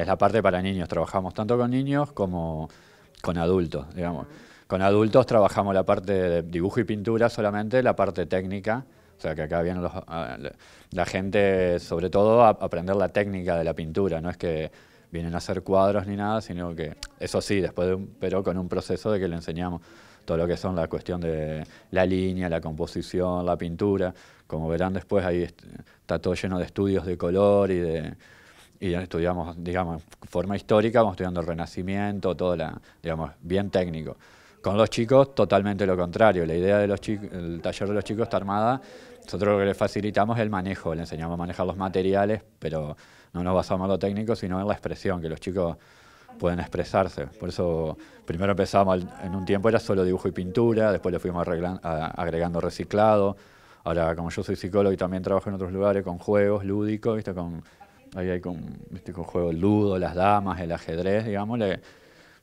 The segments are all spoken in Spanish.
Es la parte para niños, trabajamos tanto con niños como con adultos, digamos. Con adultos trabajamos la parte de dibujo y pintura solamente, la parte técnica, o sea que acá viene ah, la gente sobre todo a aprender la técnica de la pintura, no es que vienen a hacer cuadros ni nada, sino que eso sí, después pero con un proceso de que le enseñamos todo lo que son la cuestión de la línea, la composición, la pintura, como verán después ahí está todo lleno de estudios de color y de y estudiamos, digamos, forma histórica, vamos estudiando el Renacimiento, todo la, digamos, bien técnico. Con los chicos, totalmente lo contrario. La idea del taller de los chicos está armada. Nosotros lo que les facilitamos es el manejo, le enseñamos a manejar los materiales, pero no nos basamos en lo técnico, sino en la expresión, que los chicos pueden expresarse. Por eso primero empezamos, en un tiempo era solo dibujo y pintura, después le fuimos agregando reciclado. Ahora, como yo soy psicólogo y también trabajo en otros lugares con juegos lúdicos, ¿viste? con ahí hay con, ¿viste? juego el ludo, las damas, el ajedrez, digamos,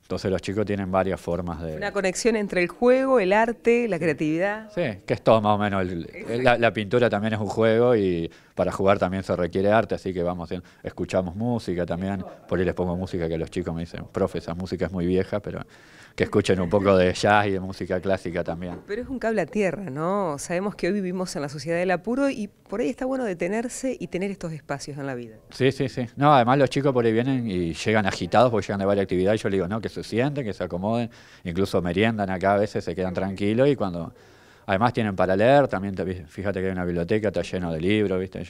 entonces los chicos tienen varias formas de... Una conexión entre el juego, el arte, la creatividad. Sí, que es todo más o menos. la, pintura también es un juego y para jugar también se requiere arte, así que vamos, escuchamos música también. Por ahí les pongo música que los chicos me dicen, profe, esa música es muy vieja, pero que escuchen un poco de jazz y de música clásica también. Pero es un cable a tierra, ¿no? Sabemos que hoy vivimos en la sociedad del apuro y por ahí está bueno detenerse y tener estos espacios en la vida. Sí, sí, sí. No, además los chicos por ahí vienen y llegan agitados porque llegan de varias actividades. Yo les digo, no, que se sienten, que se acomoden, incluso meriendan acá a veces, se quedan tranquilos y cuando además tienen para leer, también fíjate que hay una biblioteca, está lleno de libros, ¿viste?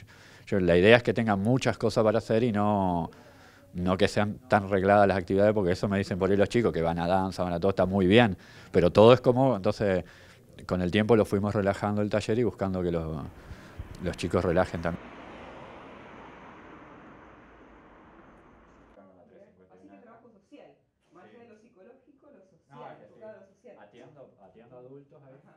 Yo, la idea es que tengan muchas cosas para hacer y no, no que sean tan regladas las actividades, porque eso me dicen por ahí los chicos, que van a danza, van a todo, está muy bien, pero todo es como, entonces con el tiempo lo fuimos relajando el taller y buscando que los, chicos relajen también. Más lo psicológico, lo social, ah, enfocado lo social. Atiendo, atiendo adultos a veces